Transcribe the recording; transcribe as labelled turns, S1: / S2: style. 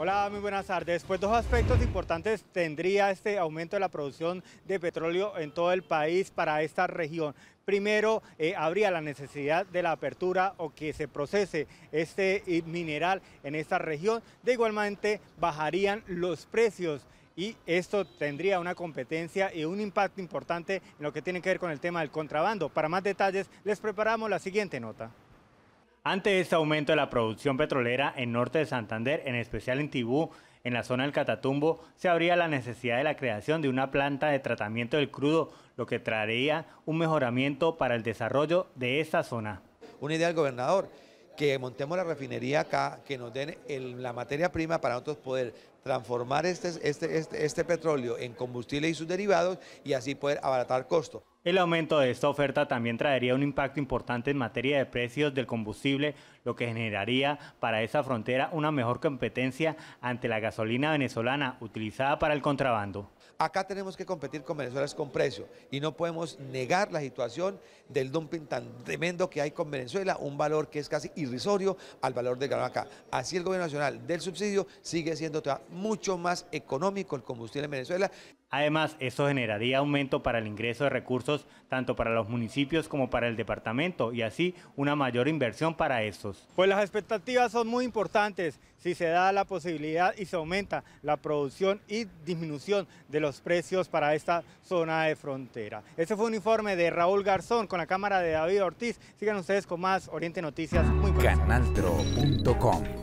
S1: Hola, muy buenas tardes. Pues dos aspectos importantes tendría este aumento de la producción de petróleo en todo el país para esta región. Primero, eh, habría la necesidad de la apertura o que se procese este eh, mineral en esta región. De igualmente, bajarían los precios y esto tendría una competencia y un impacto importante en lo que tiene que ver con el tema del contrabando. Para más detalles, les preparamos la siguiente nota. Ante este aumento de la producción petrolera en norte de Santander, en especial en Tibú, en la zona del Catatumbo, se abría la necesidad de la creación de una planta de tratamiento del crudo, lo que traería un mejoramiento para el desarrollo de esta zona. Una idea del gobernador, que montemos la refinería acá, que nos den la materia
S2: prima para nosotros poder transformar este este, este, este petróleo en combustible y sus derivados y así poder abaratar costos.
S1: El aumento de esta oferta también traería un impacto importante en materia de precios del combustible, lo que generaría para esa frontera una mejor competencia ante la gasolina venezolana utilizada para el contrabando. Acá tenemos que competir con Venezuela
S2: con precio y no podemos negar la situación del dumping tan tremendo que hay con Venezuela, un valor que es casi irrisorio al valor de ganado acá. Así el gobierno nacional del subsidio
S1: sigue siendo mucho más económico el combustible en Venezuela Además, eso generaría aumento para el ingreso de recursos tanto para los municipios como para el departamento y así una mayor inversión para estos. Pues las expectativas son muy importantes si se da la posibilidad y se aumenta la producción y disminución de los precios para esta zona de frontera. Este fue un informe de Raúl Garzón con la cámara de David Ortiz. Sigan ustedes con más Oriente Noticias. Muy Canaltro.com